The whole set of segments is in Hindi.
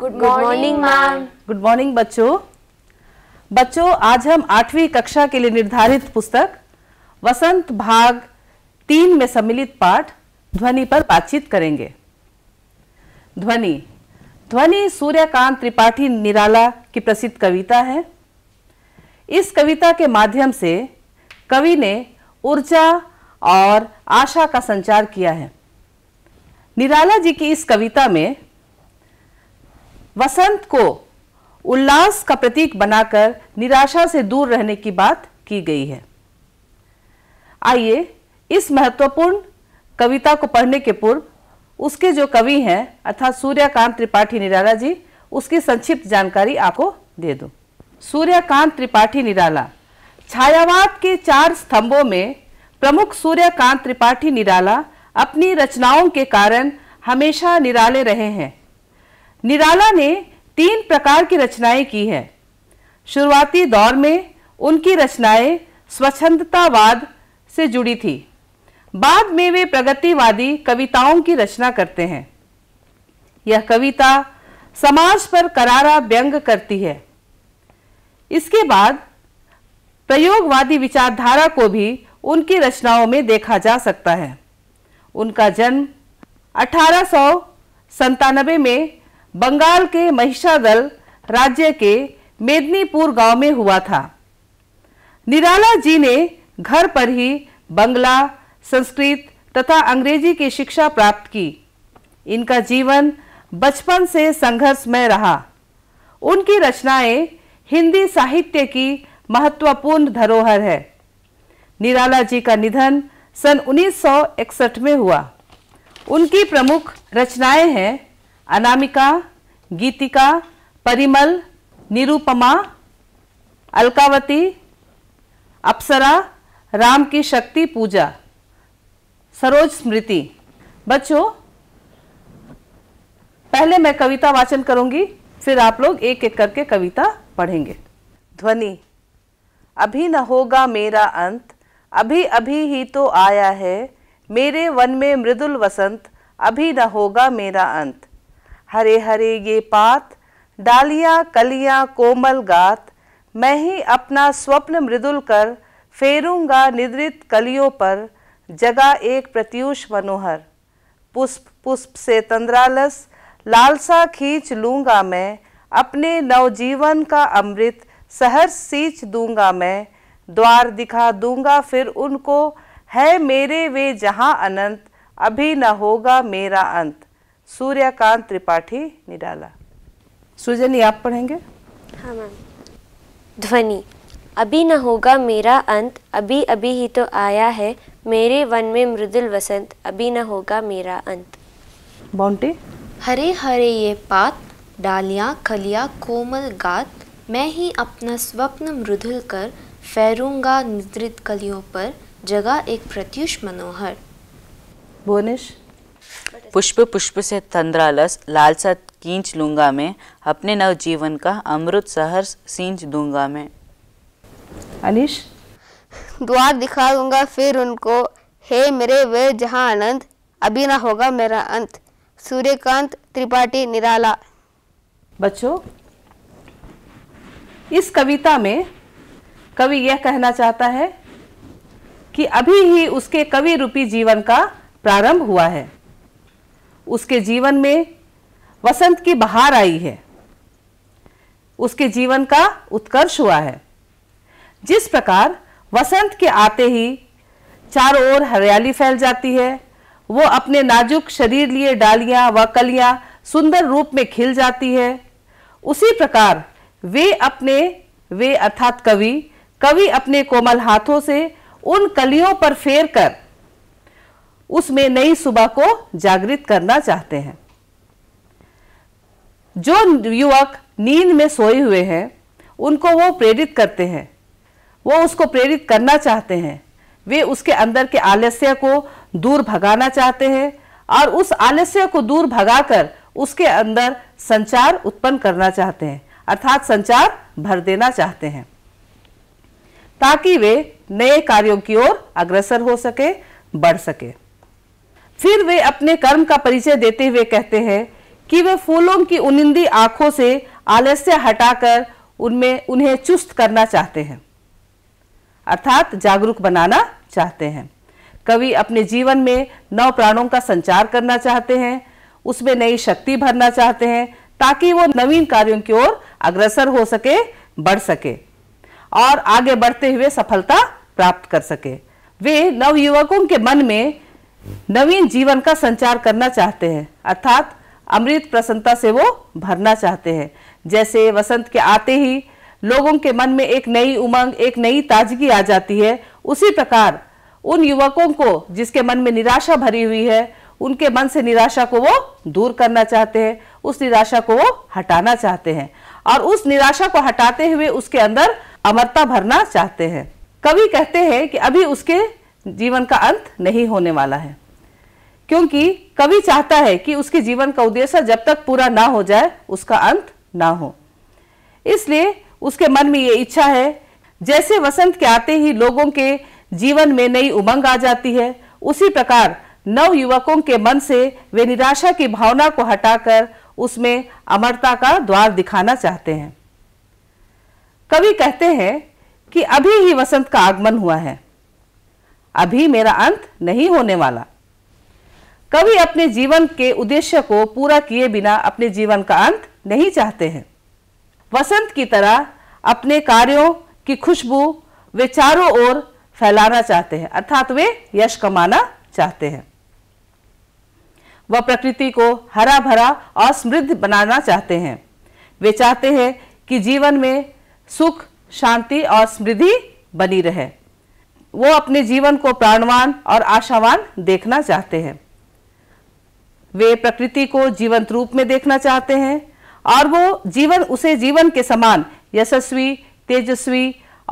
Good morning ma'am good morning बच्चों बच्चों आज हम आठवीं कक्षा के लिए निर्धारित पुस्तक वसंत भाग तीन में सम्मिलित पाठ ध्वनि पर बातचीत करेंगे ध्वनि ध्वनि सूर्यकांत त्रिपाठी निराला की प्रसिद्ध कविता है इस कविता के माध्यम से कवि ने ऊर्जा और आशा का संचार किया है निराला जी की इस कविता में वसंत को उल्लास का प्रतीक बनाकर निराशा से दूर रहने की बात की गई है आइए इस महत्वपूर्ण कविता को पढ़ने के पूर्व उसके जो कवि हैं अर्थात सूर्यकांत त्रिपाठी निराला जी उसकी संक्षिप्त जानकारी आपको दे दूं। सूर्यकांत त्रिपाठी निराला छायावाद के चार स्तंभों में प्रमुख सूर्यकांत त्रिपाठी निराला अपनी रचनाओं के कारण हमेशा निराले रहे हैं निराला ने तीन प्रकार की रचनाएं की है शुरुआती दौर में उनकी रचनाएं स्वच्छंदतावाद से जुड़ी थी बाद में वे प्रगतिवादी कविताओं की रचना करते हैं यह कविता समाज पर करारा व्यंग करती है इसके बाद प्रयोगवादी विचारधारा को भी उनकी रचनाओं में देखा जा सकता है उनका जन्म अठारह में बंगाल के महिषादल राज्य के मेदनीपुर गांव में हुआ था निराला जी ने घर पर ही बंगला संस्कृत तथा अंग्रेजी की शिक्षा प्राप्त की इनका जीवन बचपन से संघर्षमय रहा उनकी रचनाएं हिंदी साहित्य की महत्वपूर्ण धरोहर है निराला जी का निधन सन 1961 में हुआ उनकी प्रमुख रचनाएं हैं अनामिका गीतिका परिमल निरूपमा अलकावती अप्सरा राम की शक्ति पूजा सरोज स्मृति बच्चों पहले मैं कविता वाचन करूंगी फिर आप लोग एक एक करके कविता पढ़ेंगे ध्वनि अभी न होगा मेरा अंत अभी अभी ही तो आया है मेरे वन में मृदुल वसंत अभी न होगा मेरा अंत हरे हरे ये पात डालिया कलिया कोमल गात मैं ही अपना स्वप्न मृदुल कर फेरूंगा निद्रित कलियों पर जगा एक प्रत्यूष मनोहर पुष्प पुष्प से तंद्रालस लालसा खींच लूँगा मैं अपने नवजीवन का अमृत सहर सींच दूंगा मैं द्वार दिखा दूंगा फिर उनको है मेरे वे जहाँ अनंत अभी न होगा मेरा अंत सूर्यकांत त्रिपाठी निराला सुजनी आप पढ़ेंगे हाँ मैम ध्वनि अभी न होगा मेरा अंत अभी अभी ही तो आया है मेरे वन में मृदुल वसंत अभी न होगा मेरा अंत बाउंटी हरे हरे ये पात डालिया खलिया कोमल गात मैं ही अपना स्वप्न मृदुल कर फैरूंगा निद्रित कलियों पर जगा एक प्रत्युष मनोहर बोनिश पुष्प पुष्प से तंद्रालस लालसा कींच लूंगा मैं अपने नव जीवन का अमृत सहर सींच दूंगा मैं अनिश द्वार दिखा दूंगा फिर उनको हे मेरे वे जहां आनंद अभी ना होगा मेरा अंत सूर्यकांत त्रिपाठी निराला बच्चों इस कविता में कवि यह कहना चाहता है कि अभी ही उसके कवि रूपी जीवन का प्रारंभ हुआ है उसके जीवन में वसंत की बहार आई है उसके जीवन का उत्कर्ष हुआ है जिस प्रकार वसंत के आते ही चारों ओर हरियाली फैल जाती है वो अपने नाजुक शरीर लिए डालियां व कलियां सुंदर रूप में खिल जाती है उसी प्रकार वे अपने वे अर्थात कवि कवि अपने कोमल हाथों से उन कलियों पर फेर कर उसमें नई सुबह को जागृत करना चाहते हैं जो युवक नींद में सोए हुए हैं उनको वो प्रेरित करते हैं वो उसको प्रेरित करना चाहते हैं वे उसके अंदर के आलस्य को दूर भगाना चाहते हैं और उस आलस्य को दूर भगाकर उसके अंदर संचार उत्पन्न करना चाहते हैं अर्थात संचार भर देना चाहते हैं ताकि वे नए कार्यों की ओर अग्रसर हो सके बढ़ सके फिर वे अपने कर्म का परिचय देते हुए कहते हैं कि वे फूलों की उनिंदी आंखों से आलस्य हटाकर उनमें उन्हें चुस्त करना चाहते हैं अर्थात जागरूक बनाना चाहते हैं कवि अपने जीवन में नव प्राणों का संचार करना चाहते हैं उसमें नई शक्ति भरना चाहते हैं ताकि वो नवीन कार्यों की ओर अग्रसर हो सके बढ़ सके और आगे बढ़ते हुए सफलता प्राप्त कर सके वे नवयुवकों के मन में नवीन जीवन का संचार करना चाहते हैं अर्थात अमृत प्रसन्नता से वो भरना चाहते हैं जैसे वसंत के आते ही लोगों के मन में एक नई उमंग एक नई ताजगी आ जाती है उसी प्रकार उन युवकों को जिसके मन में निराशा भरी हुई है उनके मन से निराशा को वो दूर करना चाहते हैं उस निराशा को वो हटाना चाहते हैं और उस निराशा को हटाते हुए उसके अंदर अमरता भरना चाहते हैं कवि कहते हैं कि अभी उसके जीवन का अंत नहीं होने वाला है क्योंकि कवि चाहता है कि उसके जीवन का उद्देश्य जब तक पूरा ना हो जाए उसका अंत ना हो इसलिए उसके मन में ये इच्छा है जैसे वसंत के आते ही लोगों के जीवन में नई उमंग आ जाती है उसी प्रकार नव युवकों के मन से वे निराशा की भावना को हटाकर उसमें अमरता का द्वार दिखाना चाहते हैं कवि कहते हैं कि अभी ही वसंत का आगमन हुआ है अभी मेरा अंत नहीं होने वाला कवि अपने जीवन के उद्देश्य को पूरा किए बिना अपने जीवन का अंत नहीं चाहते हैं वसंत की तरह अपने कार्यों की खुशबू वे चारों ओर फैलाना चाहते हैं अर्थात वे यश कमाना चाहते हैं वह प्रकृति को हरा भरा और समृद्ध बनाना चाहते हैं वे चाहते हैं कि जीवन में सुख शांति और समृद्धि बनी रहे वो अपने जीवन को प्राणवान और आशावान देखना चाहते हैं वे प्रकृति को जीवंत रूप में देखना चाहते हैं और वो जीवन उसे जीवन के समान यशस्वी तेजस्वी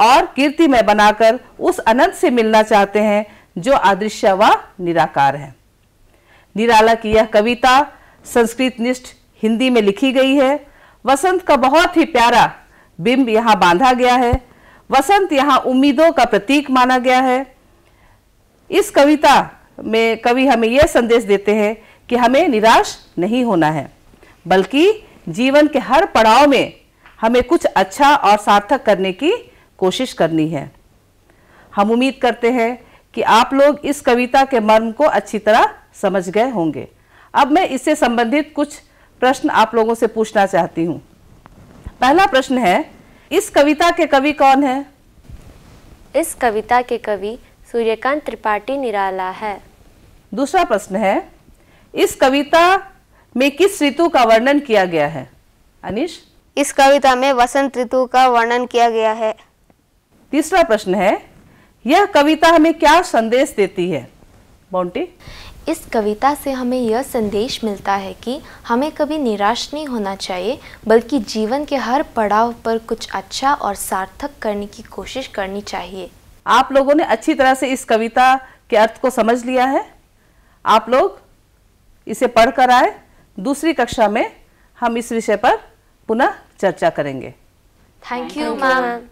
और कीर्तिमय बनाकर उस अनंत से मिलना चाहते हैं जो अदृश्य व निराकार है निराला की यह कविता संस्कृत निष्ठ हिंदी में लिखी गई है वसंत का बहुत ही प्यारा बिंब यहाँ बांधा गया है वसंत यहाँ उम्मीदों का प्रतीक माना गया है इस कविता में कवि हमें यह संदेश देते हैं कि हमें निराश नहीं होना है बल्कि जीवन के हर पड़ाव में हमें कुछ अच्छा और सार्थक करने की कोशिश करनी है हम उम्मीद करते हैं कि आप लोग इस कविता के मर्म को अच्छी तरह समझ गए होंगे अब मैं इससे संबंधित कुछ प्रश्न आप लोगों से पूछना चाहती हूँ पहला प्रश्न है इस कविता के कवि कौन है इस कविता के कवि सूर्यकांत त्रिपाठी निराला है दूसरा प्रश्न है इस कविता में किस ऋतु का वर्णन किया गया है अनिश इस कविता में वसंत ऋतु का वर्णन किया गया है तीसरा प्रश्न है यह कविता हमें क्या संदेश देती है बॉन्टी इस कविता से हमें यह संदेश मिलता है कि हमें कभी निराश नहीं होना चाहिए बल्कि जीवन के हर पड़ाव पर कुछ अच्छा और सार्थक करने की कोशिश करनी चाहिए आप लोगों ने अच्छी तरह से इस कविता के अर्थ को समझ लिया है आप लोग इसे पढ़ कर आए दूसरी कक्षा में हम इस विषय पर पुनः चर्चा करेंगे थैंक यू मैम